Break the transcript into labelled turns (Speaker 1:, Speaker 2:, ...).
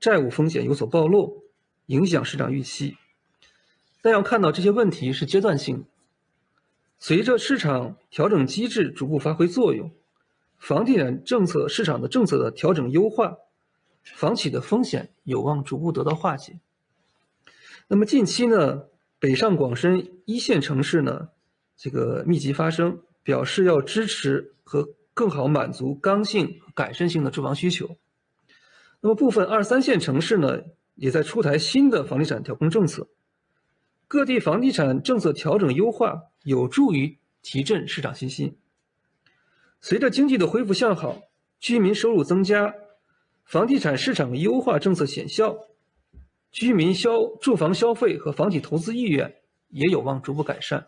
Speaker 1: 债务风险有所暴露，影响市场预期，但要看到这些问题是阶段性的，随着市场调整机制逐步发挥作用，房地产政策、市场的政策的调整优化，房企的风险有望逐步得到化解。那么近期呢，北上广深一线城市呢，这个密集发生，表示要支持和更好满足刚性、改善性的住房需求。那么部分二三线城市呢，也在出台新的房地产调控政策，各地房地产政策调整优化，有助于提振市场信心。随着经济的恢复向好，居民收入增加，房地产市场优化政策显效，居民消住房消费和房企投资意愿也有望逐步改善。